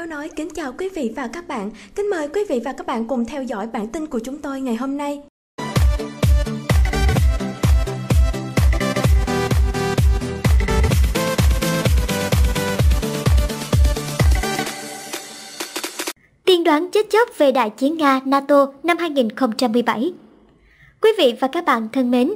Báo Nói kính chào quý vị và các bạn. Kính mời quý vị và các bạn cùng theo dõi bản tin của chúng tôi ngày hôm nay. Tiên đoán chết chóc về đại chiến Nga-NATO năm 2017 Quý vị và các bạn thân mến,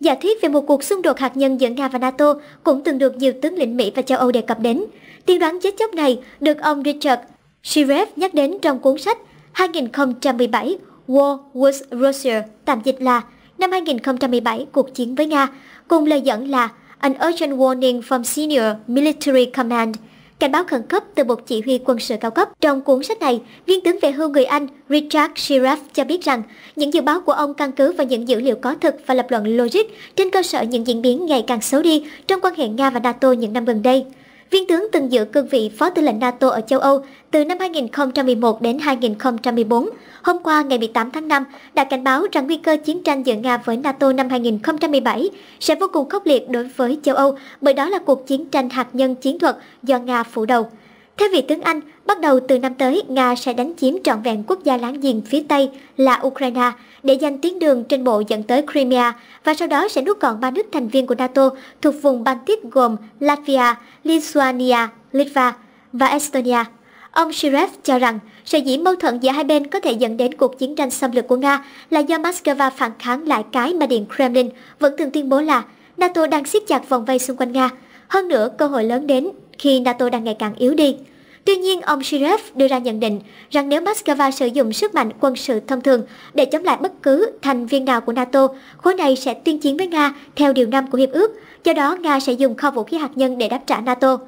giả thuyết về một cuộc xung đột hạt nhân giữa Nga và NATO cũng từng được nhiều tướng lĩnh Mỹ và châu Âu đề cập đến – tiên đoán chết chóc này được ông Richard Shirev nhắc đến trong cuốn sách 2017 War with Russia, tạm dịch là năm 2017 cuộc chiến với Nga, cùng lời dẫn là An Urgent Warning from Senior Military Command, cảnh báo khẩn cấp từ một chỉ huy quân sự cao cấp. Trong cuốn sách này, viên tướng về hưu người Anh Richard Shiraf cho biết rằng những dự báo của ông căn cứ vào những dữ liệu có thực và lập luận logic trên cơ sở những diễn biến ngày càng xấu đi trong quan hệ Nga và NATO những năm gần đây. Viên tướng từng giữ cương vị Phó tư lệnh NATO ở châu Âu từ năm 2011 đến 2014. Hôm qua ngày 18 tháng 5 đã cảnh báo rằng nguy cơ chiến tranh giữa Nga với NATO năm 2017 sẽ vô cùng khốc liệt đối với châu Âu bởi đó là cuộc chiến tranh hạt nhân chiến thuật do Nga phủ đầu. Theo vị tướng Anh, bắt đầu từ năm tới, Nga sẽ đánh chiếm trọn vẹn quốc gia láng giềng phía Tây là Ukraine để giành tuyến đường trên bộ dẫn tới Crimea và sau đó sẽ rút gọn ba nước thành viên của NATO thuộc vùng Baltic gồm Latvia, Lithuania, Litva và Estonia. Ông Shirev cho rằng, sở dĩ mâu thuẫn giữa hai bên có thể dẫn đến cuộc chiến tranh xâm lược của Nga là do Moscow phản kháng lại cái mà Điện Kremlin vẫn thường tuyên bố là NATO đang siết chặt vòng vây xung quanh Nga. Hơn nữa, cơ hội lớn đến khi NATO đang ngày càng yếu đi. Tuy nhiên, ông Shirev đưa ra nhận định rằng nếu Moscow sử dụng sức mạnh quân sự thông thường để chống lại bất cứ thành viên nào của NATO, khối này sẽ tuyên chiến với Nga theo Điều 5 của Hiệp ước, do đó Nga sẽ dùng kho vũ khí hạt nhân để đáp trả NATO.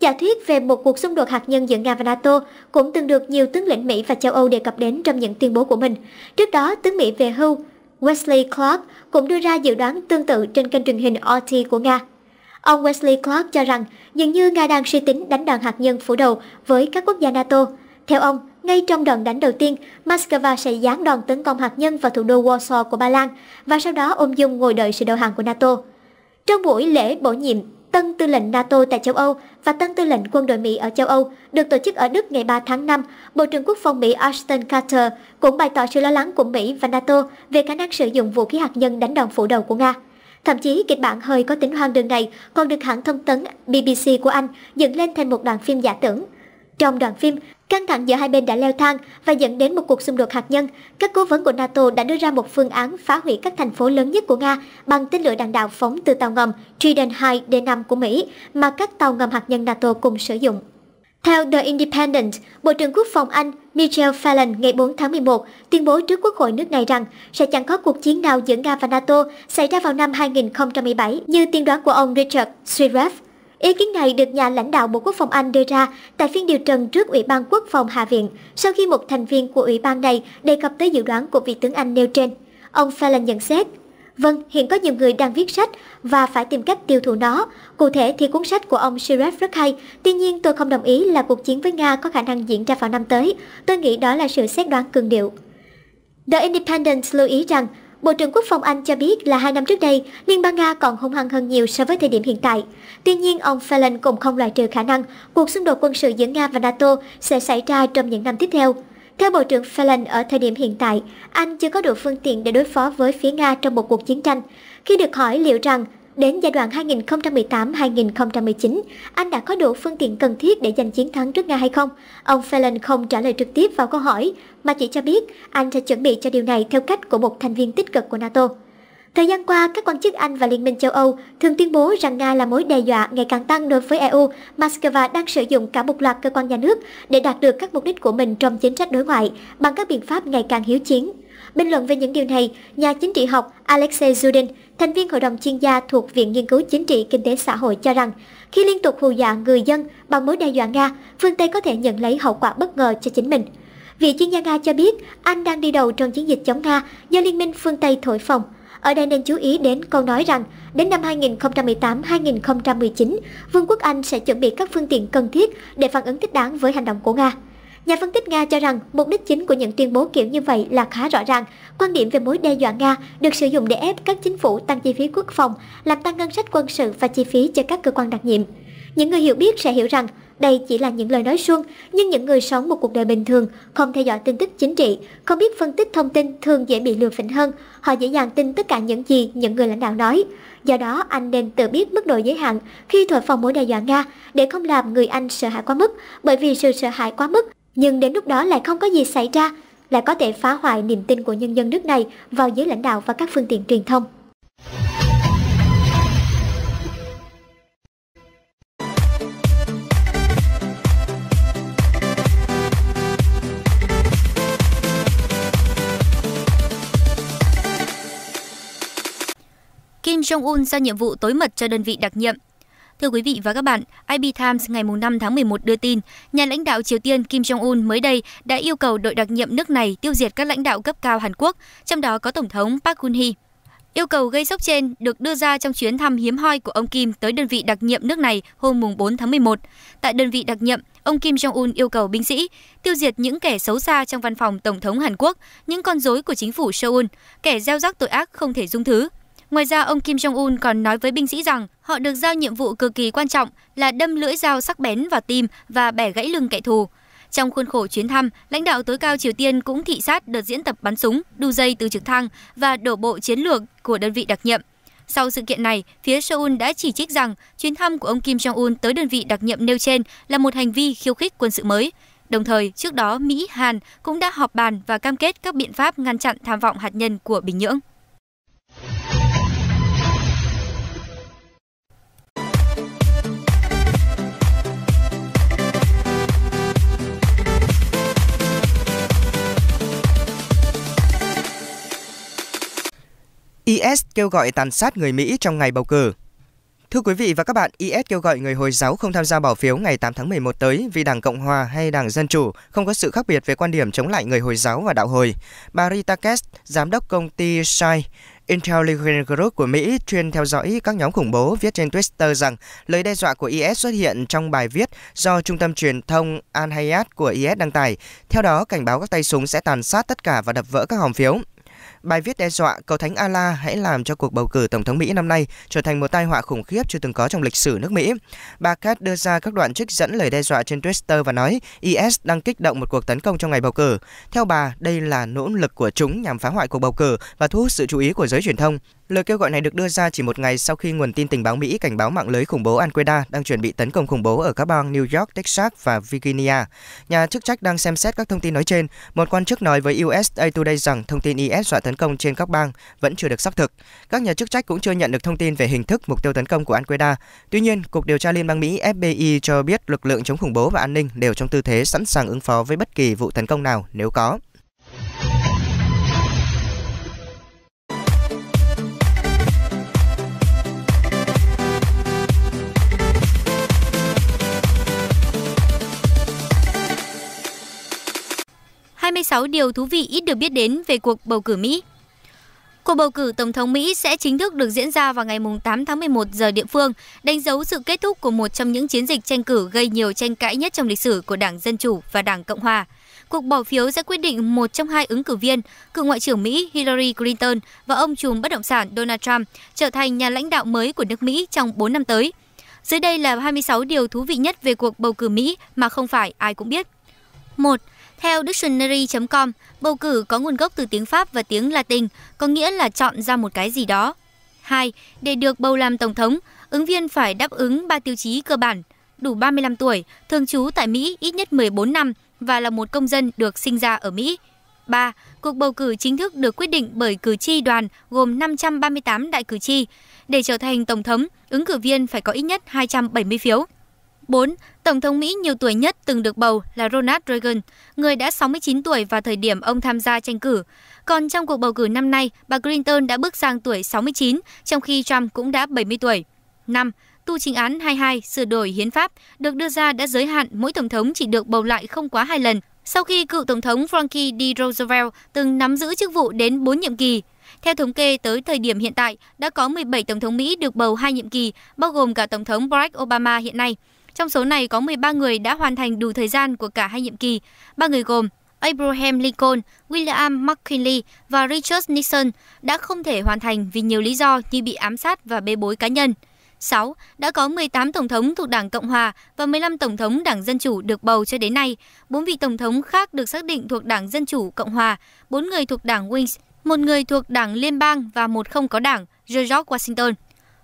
Giả thuyết về một cuộc xung đột hạt nhân giữa Nga và NATO cũng từng được nhiều tướng lĩnh Mỹ và châu Âu đề cập đến trong những tuyên bố của mình. Trước đó, tướng Mỹ về hưu Wesley Clark cũng đưa ra dự đoán tương tự trên kênh truyền hình RT của Nga. Ông Wesley Clark cho rằng dường như Nga đang suy tính đánh đòn hạt nhân phủ đầu với các quốc gia NATO. Theo ông, ngay trong đòn đánh đầu tiên, Moscow sẽ giáng đòn tấn công hạt nhân vào thủ đô Warsaw của Ba Lan và sau đó ôm dung ngồi đợi sự đầu hàng của NATO. Trong buổi lễ bổ nhiệm, tân tư lệnh NATO tại châu Âu và tân tư lệnh quân đội Mỹ ở châu Âu được tổ chức ở Đức ngày 3 tháng 5, Bộ trưởng Quốc phòng Mỹ Ashton Carter cũng bày tỏ sự lo lắng của Mỹ và NATO về khả năng sử dụng vũ khí hạt nhân đánh đòn phủ đầu của Nga. Thậm chí kịch bản hơi có tính hoang đường này còn được hãng thông tấn BBC của Anh dựng lên thành một đoạn phim giả tưởng. Trong đoạn phim, căng thẳng giữa hai bên đã leo thang và dẫn đến một cuộc xung đột hạt nhân. Các cố vấn của NATO đã đưa ra một phương án phá hủy các thành phố lớn nhất của Nga bằng tên lửa đạn đạo phóng từ tàu ngầm Trident 2 D5 của Mỹ mà các tàu ngầm hạt nhân NATO cùng sử dụng. Theo The Independent, Bộ trưởng Quốc phòng Anh Michel Fallon ngày 4 tháng 11 tuyên bố trước Quốc hội nước này rằng sẽ chẳng có cuộc chiến nào giữa Nga và NATO xảy ra vào năm 2017 như tiên đoán của ông Richard Swirev. Ý kiến này được nhà lãnh đạo Bộ Quốc phòng Anh đưa ra tại phiên điều trần trước Ủy ban Quốc phòng Hạ viện sau khi một thành viên của Ủy ban này đề cập tới dự đoán của vị tướng Anh nêu trên. Ông Fallon nhận xét, Vâng, hiện có nhiều người đang viết sách và phải tìm cách tiêu thụ nó. Cụ thể thì cuốn sách của ông Shirev rất hay. Tuy nhiên tôi không đồng ý là cuộc chiến với Nga có khả năng diễn ra vào năm tới. Tôi nghĩ đó là sự xét đoán cường điệu. The Independent lưu ý rằng, Bộ trưởng Quốc phòng Anh cho biết là hai năm trước đây, Liên bang Nga còn hung hăng hơn nhiều so với thời điểm hiện tại. Tuy nhiên, ông Fallon cũng không loại trừ khả năng cuộc xung đột quân sự giữa Nga và NATO sẽ xảy ra trong những năm tiếp theo. Theo Bộ trưởng Fallon ở thời điểm hiện tại, Anh chưa có đủ phương tiện để đối phó với phía Nga trong một cuộc chiến tranh. Khi được hỏi liệu rằng đến giai đoạn 2018-2019, Anh đã có đủ phương tiện cần thiết để giành chiến thắng trước Nga hay không, ông Fallon không trả lời trực tiếp vào câu hỏi, mà chỉ cho biết Anh sẽ chuẩn bị cho điều này theo cách của một thành viên tích cực của NATO. Thời gian qua, các quan chức Anh và Liên minh châu Âu thường tuyên bố rằng Nga là mối đe dọa ngày càng tăng đối với EU. Moscow đang sử dụng cả một loạt cơ quan nhà nước để đạt được các mục đích của mình trong chính sách đối ngoại bằng các biện pháp ngày càng hiếu chiến. Bình luận về những điều này, nhà chính trị học Alexei Zudin, thành viên hội đồng chuyên gia thuộc Viện Nghiên cứu Chính trị Kinh tế Xã hội cho rằng, khi liên tục hù dọa người dân bằng mối đe dọa Nga, phương Tây có thể nhận lấy hậu quả bất ngờ cho chính mình. Vị chuyên gia Nga cho biết, Anh đang đi đầu trong chiến dịch chống Nga do Liên minh phương Tây thổi phồng – ở đây nên chú ý đến câu nói rằng đến năm 2018-2019, Vương quốc Anh sẽ chuẩn bị các phương tiện cần thiết để phản ứng thích đáng với hành động của Nga. Nhà phân tích Nga cho rằng mục đích chính của những tuyên bố kiểu như vậy là khá rõ ràng. Quan điểm về mối đe dọa Nga được sử dụng để ép các chính phủ tăng chi phí quốc phòng, làm tăng ngân sách quân sự và chi phí cho các cơ quan đặc nhiệm. Những người hiểu biết sẽ hiểu rằng đây chỉ là những lời nói suông, nhưng những người sống một cuộc đời bình thường, không theo dõi tin tức chính trị, không biết phân tích thông tin thường dễ bị lừa phỉnh hơn. Họ dễ dàng tin tất cả những gì những người lãnh đạo nói. Do đó, anh nên tự biết mức độ giới hạn khi thổi phòng mối đe dọa Nga để không làm người Anh sợ hãi quá mức, bởi vì sự sợ hãi quá mức, nhưng đến lúc đó lại không có gì xảy ra, lại có thể phá hoại niềm tin của nhân dân nước này vào giới lãnh đạo và các phương tiện truyền thông. Jong-un giao nhiệm vụ tối mật cho đơn vị đặc nhiệm. Thưa quý vị và các bạn, IB Times ngày 5 tháng 11 đưa tin, nhà lãnh đạo Triều Tiên Kim Jong-un mới đây đã yêu cầu đội đặc nhiệm nước này tiêu diệt các lãnh đạo cấp cao Hàn Quốc, trong đó có Tổng thống Park Geun-hye. Yêu cầu gây sốc trên được đưa ra trong chuyến thăm hiếm hoi của ông Kim tới đơn vị đặc nhiệm nước này hôm 4 tháng 11. Tại đơn vị đặc nhiệm, ông Kim Jong-un yêu cầu binh sĩ tiêu diệt những kẻ xấu xa trong văn phòng Tổng thống Hàn Quốc, những con rối của chính phủ Seoul, kẻ gieo rắc tội ác không thể dung thứ, Ngoài ra, ông Kim Jong-un còn nói với binh sĩ rằng họ được giao nhiệm vụ cực kỳ quan trọng là đâm lưỡi dao sắc bén vào tim và bẻ gãy lưng kẻ thù. Trong khuôn khổ chuyến thăm, lãnh đạo tối cao Triều Tiên cũng thị sát đợt diễn tập bắn súng, đu dây từ trực thăng và đổ bộ chiến lược của đơn vị đặc nhiệm. Sau sự kiện này, phía Seoul đã chỉ trích rằng chuyến thăm của ông Kim Jong-un tới đơn vị đặc nhiệm nêu trên là một hành vi khiêu khích quân sự mới. Đồng thời, trước đó Mỹ, Hàn cũng đã họp bàn và cam kết các biện pháp ngăn chặn tham vọng hạt nhân của Bình Nhưỡng. IS kêu gọi tàn sát người Mỹ trong ngày bầu cử. Thưa quý vị và các bạn, IS kêu gọi người Hồi giáo không tham gia bỏ phiếu ngày 8 tháng 11 tới vì Đảng Cộng Hòa hay Đảng Dân Chủ không có sự khác biệt về quan điểm chống lại người Hồi giáo và đạo hồi. Bà Rita Katz, giám đốc công ty Shai Intelligence Group của Mỹ chuyên theo dõi các nhóm khủng bố viết trên Twitter rằng lời đe dọa của IS xuất hiện trong bài viết do trung tâm truyền thông Al Hayat của IS đăng tải. Theo đó, cảnh báo các tay súng sẽ tàn sát tất cả và đập vỡ các hòm phiếu. Bài viết đe dọa cầu thánh Allah hãy làm cho cuộc bầu cử tổng thống Mỹ năm nay trở thành một tai họa khủng khiếp chưa từng có trong lịch sử nước Mỹ. Bà Kat đưa ra các đoạn trích dẫn lời đe dọa trên Twitter và nói IS đang kích động một cuộc tấn công trong ngày bầu cử. Theo bà, đây là nỗ lực của chúng nhằm phá hoại cuộc bầu cử và thu hút sự chú ý của giới truyền thông. Lời kêu gọi này được đưa ra chỉ một ngày sau khi nguồn tin tình báo Mỹ cảnh báo mạng lưới khủng bố Al-Qaeda đang chuẩn bị tấn công khủng bố ở các bang New York, Texas và Virginia. Nhà chức trách đang xem xét các thông tin nói trên. Một quan chức nói với USA Today rằng thông tin IS dọa tấn công trên các bang vẫn chưa được xác thực. Các nhà chức trách cũng chưa nhận được thông tin về hình thức mục tiêu tấn công của Al-Qaeda. Tuy nhiên, Cục Điều tra Liên bang Mỹ FBI cho biết lực lượng chống khủng bố và an ninh đều trong tư thế sẵn sàng ứng phó với bất kỳ vụ tấn công nào nếu có. 26 điều thú vị ít được biết đến về cuộc bầu cử Mỹ. Cuộc bầu cử Tổng thống Mỹ sẽ chính thức được diễn ra vào ngày 8 tháng 11 giờ địa phương, đánh dấu sự kết thúc của một trong những chiến dịch tranh cử gây nhiều tranh cãi nhất trong lịch sử của Đảng Dân Chủ và Đảng Cộng Hòa. Cuộc bỏ phiếu sẽ quyết định một trong hai ứng cử viên, cựu Ngoại trưởng Mỹ Hillary Clinton và ông trùm bất động sản Donald Trump trở thành nhà lãnh đạo mới của nước Mỹ trong 4 năm tới. Dưới đây là 26 điều thú vị nhất về cuộc bầu cử Mỹ mà không phải ai cũng biết. 1. Theo dictionary.com, bầu cử có nguồn gốc từ tiếng Pháp và tiếng Latin, có nghĩa là chọn ra một cái gì đó. 2. Để được bầu làm tổng thống, ứng viên phải đáp ứng 3 tiêu chí cơ bản: đủ 35 tuổi, thường trú tại Mỹ ít nhất 14 năm và là một công dân được sinh ra ở Mỹ. 3. Cuộc bầu cử chính thức được quyết định bởi cử tri đoàn gồm 538 đại cử tri. Để trở thành tổng thống, ứng cử viên phải có ít nhất 270 phiếu. 4. Tổng thống Mỹ nhiều tuổi nhất từng được bầu là Ronald Reagan, người đã 69 tuổi vào thời điểm ông tham gia tranh cử. Còn trong cuộc bầu cử năm nay, bà Clinton đã bước sang tuổi 69, trong khi Trump cũng đã 70 tuổi. 5. Tu chính án 22 sửa đổi hiến pháp được đưa ra đã giới hạn mỗi tổng thống chỉ được bầu lại không quá hai lần, sau khi cựu tổng thống Franklin D. Roosevelt từng nắm giữ chức vụ đến 4 nhiệm kỳ. Theo thống kê tới thời điểm hiện tại, đã có 17 tổng thống Mỹ được bầu hai nhiệm kỳ, bao gồm cả tổng thống Barack Obama hiện nay. Trong số này có 13 người đã hoàn thành đủ thời gian của cả hai nhiệm kỳ. Ba người gồm Abraham Lincoln, William McKinley và Richard Nixon đã không thể hoàn thành vì nhiều lý do như bị ám sát và bê bối cá nhân. 6. Đã có 18 tổng thống thuộc Đảng Cộng hòa và 15 tổng thống Đảng Dân chủ được bầu cho đến nay. 4 vị tổng thống khác được xác định thuộc Đảng Dân chủ Cộng hòa, 4 người thuộc Đảng Wings, một người thuộc Đảng Liên bang và một không có Đảng, George Washington.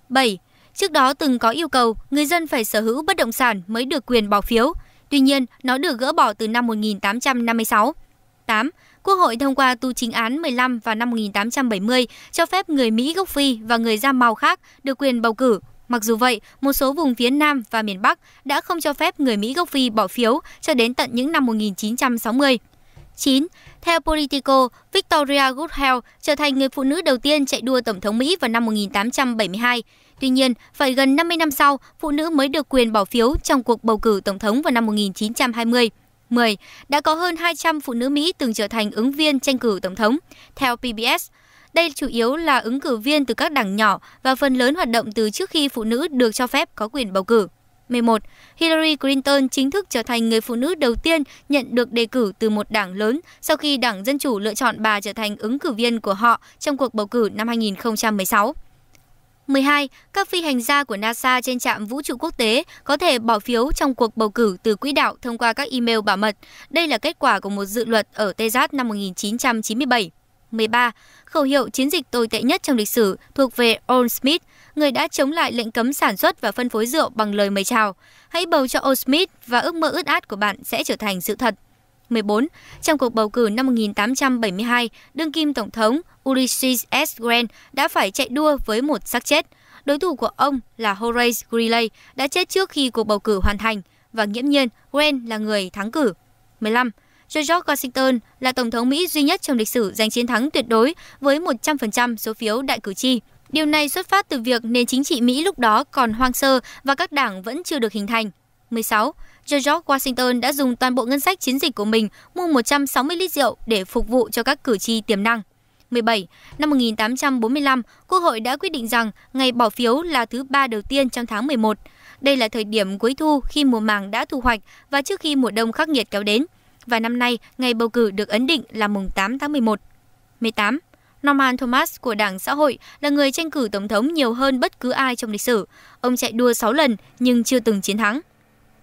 7. Trước đó từng có yêu cầu người dân phải sở hữu bất động sản mới được quyền bỏ phiếu. Tuy nhiên, nó được gỡ bỏ từ năm 1856. 8. Quốc hội thông qua tu chính án 15 vào năm 1870 cho phép người Mỹ gốc Phi và người da màu khác được quyền bầu cử. Mặc dù vậy, một số vùng phía Nam và miền Bắc đã không cho phép người Mỹ gốc Phi bỏ phiếu cho đến tận những năm 1960. 9. Theo Politico, Victoria Goodhell trở thành người phụ nữ đầu tiên chạy đua Tổng thống Mỹ vào năm 1872. Tuy nhiên, phải gần 50 năm sau, phụ nữ mới được quyền bỏ phiếu trong cuộc bầu cử Tổng thống vào năm 1920. 10. Đã có hơn 200 phụ nữ Mỹ từng trở thành ứng viên tranh cử Tổng thống, theo PBS. Đây chủ yếu là ứng cử viên từ các đảng nhỏ và phần lớn hoạt động từ trước khi phụ nữ được cho phép có quyền bầu cử. 2011, Hillary Clinton chính thức trở thành người phụ nữ đầu tiên nhận được đề cử từ một đảng lớn sau khi Đảng Dân Chủ lựa chọn bà trở thành ứng cử viên của họ trong cuộc bầu cử năm 2016. 12. Các phi hành gia của NASA trên trạm vũ trụ quốc tế có thể bỏ phiếu trong cuộc bầu cử từ quỹ đạo thông qua các email bảo mật. Đây là kết quả của một dự luật ở Texas năm 1997. 13, khẩu hiệu chiến dịch tồi tệ nhất trong lịch sử thuộc về Old Smith, người đã chống lại lệnh cấm sản xuất và phân phối rượu bằng lời mời chào. Hãy bầu cho Old Smith và ước mơ ướt át của bạn sẽ trở thành sự thật. 14. Trong cuộc bầu cử năm 1872, đương kim Tổng thống Ulysses S. Grant đã phải chạy đua với một xác chết. Đối thủ của ông là Horace Greeley đã chết trước khi cuộc bầu cử hoàn thành và nghiễm nhiên Grant là người thắng cử. 15. George Washington là tổng thống Mỹ duy nhất trong lịch sử giành chiến thắng tuyệt đối với 100% số phiếu đại cử tri. Điều này xuất phát từ việc nền chính trị Mỹ lúc đó còn hoang sơ và các đảng vẫn chưa được hình thành. 16. George Washington đã dùng toàn bộ ngân sách chiến dịch của mình mua 160 lít rượu để phục vụ cho các cử tri tiềm năng. 17. Năm 1845, Quốc hội đã quyết định rằng ngày bỏ phiếu là thứ ba đầu tiên trong tháng 11. Đây là thời điểm cuối thu khi mùa màng đã thu hoạch và trước khi mùa đông khắc nghiệt kéo đến và năm nay ngày bầu cử được ấn định là mùng 8 tháng 11. 18. Norman Thomas của Đảng Xã hội là người tranh cử tổng thống nhiều hơn bất cứ ai trong lịch sử. Ông chạy đua 6 lần nhưng chưa từng chiến thắng.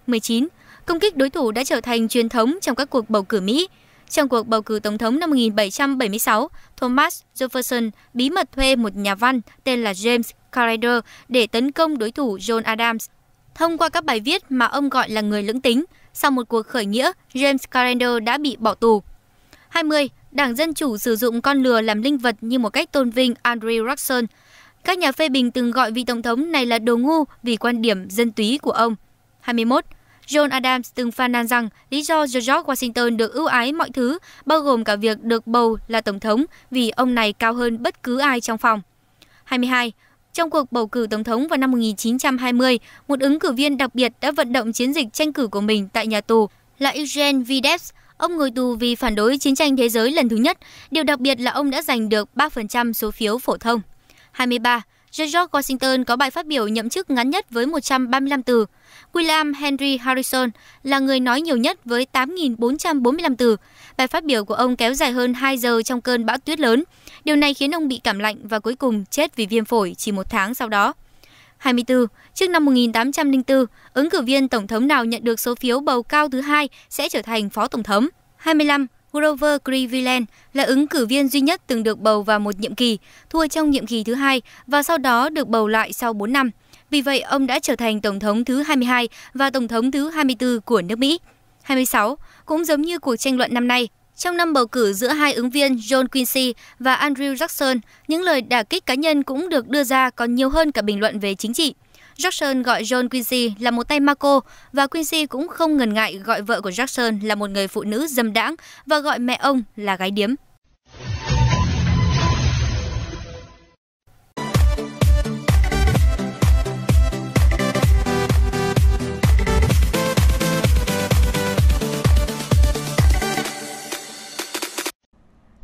19. Công kích đối thủ đã trở thành truyền thống trong các cuộc bầu cử Mỹ. Trong cuộc bầu cử tổng thống năm 1776, Thomas Jefferson bí mật thuê một nhà văn tên là James Carrier để tấn công đối thủ John Adams thông qua các bài viết mà ông gọi là người lưỡng tính – sau một cuộc khởi nghĩa, James Carrender đã bị bỏ tù. 20. Đảng Dân Chủ sử dụng con lừa làm linh vật như một cách tôn vinh Andrew Jackson. Các nhà phê bình từng gọi vị tổng thống này là đồ ngu vì quan điểm dân túy của ông. 21. John Adams từng phàn nàn rằng lý do George Washington được ưu ái mọi thứ, bao gồm cả việc được bầu là tổng thống vì ông này cao hơn bất cứ ai trong phòng. 22. Trong cuộc bầu cử tổng thống vào năm 1920, một ứng cử viên đặc biệt đã vận động chiến dịch tranh cử của mình tại nhà tù là Eugene Videbs. Ông ngồi tù vì phản đối chiến tranh thế giới lần thứ nhất. Điều đặc biệt là ông đã giành được 3% số phiếu phổ thông. 23. George Washington có bài phát biểu nhậm chức ngắn nhất với 135 từ. William Henry Harrison là người nói nhiều nhất với 8.445 từ. Bài phát biểu của ông kéo dài hơn 2 giờ trong cơn bão tuyết lớn. Điều này khiến ông bị cảm lạnh và cuối cùng chết vì viêm phổi chỉ một tháng sau đó. 24. Trước năm 1804, ứng cử viên tổng thống nào nhận được số phiếu bầu cao thứ hai sẽ trở thành phó tổng thống. 25. Grover Cleveland là ứng cử viên duy nhất từng được bầu vào một nhiệm kỳ, thua trong nhiệm kỳ thứ hai và sau đó được bầu lại sau 4 năm. Vì vậy, ông đã trở thành Tổng thống thứ 22 và Tổng thống thứ 24 của nước Mỹ. 26. Cũng giống như cuộc tranh luận năm nay, trong năm bầu cử giữa hai ứng viên John Quincy và Andrew Jackson, những lời đả kích cá nhân cũng được đưa ra còn nhiều hơn cả bình luận về chính trị. Jackson gọi John Quincy là một tay ma cô và Quincy cũng không ngần ngại gọi vợ của Jackson là một người phụ nữ dâm đãng và gọi mẹ ông là gái điếm.